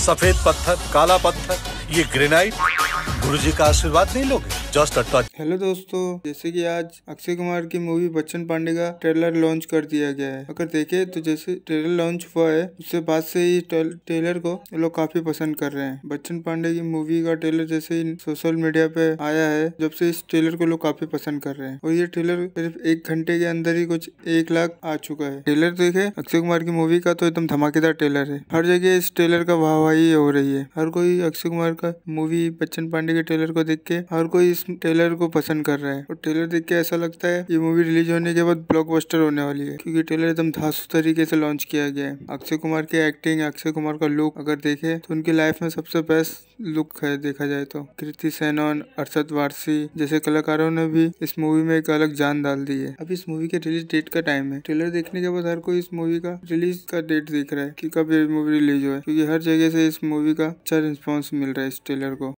सफेद पत्थर काला पत्थर ये ग्रेनाइट गुरु जी का आशीर्वाद नहीं लोगे जस्ट अ टच हेलो दोस्तों जैसे कि आज अक्षय कुमार की मूवी बच्चन पांडे का ट्रेलर लॉन्च कर दिया गया है अगर देखे तो जैसे ट्रेलर लॉन्च हुआ है उससे बाद से ही ट्रेलर को लोग काफी पसंद कर रहे हैं बच्चन पांडे की मूवी का ट्रेलर जैसे ही सोशल मीडिया पे आया है जब से इस ट्रेलर को लोग काफी पसंद कर रहे हैं और ये ट्रेलर सिर्फ एक घंटे के अंदर ही कुछ एक लाख आ चुका है ट्रेलर देखे अक्षय कुमार की मूवी का तो एकदम धमाकेदार ट्रेलर है हर जगह इस ट्रेलर का वाहवाही हो रही है हर कोई अक्षय कुमार का मूवी बच्चन पांडे के ट्रेलर को देख के हर कोई इस ट्रेलर को पसंद कर रहा है और ट्रेलर देख के ऐसा लगता है ये मूवी रिलीज होने के बाद ब्लॉकबस्टर होने वाली है क्योंकि ट्रेलर एकदम धासु तरीके से लॉन्च किया गया है अक्षय कुमार की एक्टिंग अक्षय कुमार का लुक अगर देखे तो उनकी लाइफ में सबसे बेस्ट लुक है देखा जाए तो कृति सेनन अरसद वारसी जैसे कलाकारों ने भी इस मूवी में एक अलग जान डाल दी है अब इस मूवी के रिलीज डेट का टाइम है ट्रेलर देखने के बाद हर कोई इस मूवी का रिलीज का डेट देख रहा है कि कब ये मूवी रिलीज है क्योंकि हर जगह से इस मूवी का अच्छा रिस्पॉन्स मिल रहा है इस ट्रेलर को